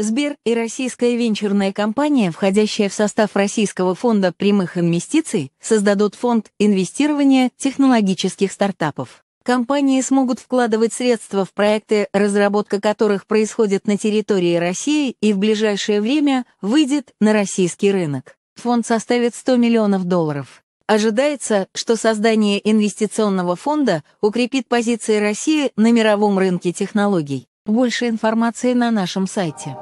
Сбер и российская венчурная компания, входящая в состав Российского фонда прямых инвестиций, создадут фонд инвестирования технологических стартапов. Компании смогут вкладывать средства в проекты, разработка которых происходит на территории России и в ближайшее время выйдет на российский рынок. Фонд составит 100 миллионов долларов. Ожидается, что создание инвестиционного фонда укрепит позиции России на мировом рынке технологий. Больше информации на нашем сайте.